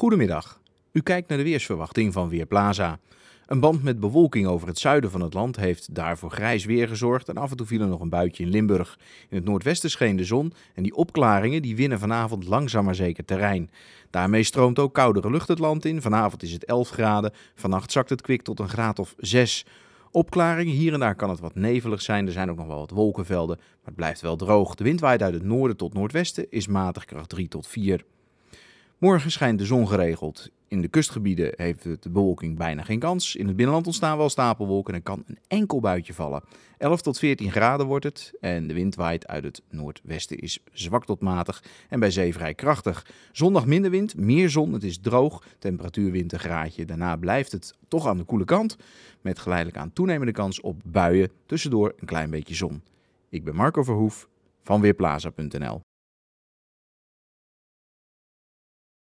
Goedemiddag. U kijkt naar de weersverwachting van Weerplaza. Een band met bewolking over het zuiden van het land heeft daarvoor grijs weer gezorgd en af en toe viel er nog een buitje in Limburg. In het noordwesten scheen de zon en die opklaringen die winnen vanavond langzaam maar zeker terrein. Daarmee stroomt ook koudere lucht het land in. Vanavond is het 11 graden, vannacht zakt het kwik tot een graad of 6. Opklaringen, hier en daar kan het wat nevelig zijn, er zijn ook nog wel wat wolkenvelden, maar het blijft wel droog. De wind waait uit het noorden tot noordwesten, is matig kracht 3 tot 4. Morgen schijnt de zon geregeld. In de kustgebieden heeft de bewolking bijna geen kans. In het binnenland ontstaan wel stapelwolken en kan een enkel buitje vallen. 11 tot 14 graden wordt het en de wind waait uit het noordwesten is zwak tot matig en bij zee vrij krachtig. Zondag minder wind, meer zon, het is droog, temperatuur wint een graadje. Daarna blijft het toch aan de koele kant met geleidelijk aan toenemende kans op buien, tussendoor een klein beetje zon. Ik ben Marco Verhoef van Weerplaza.nl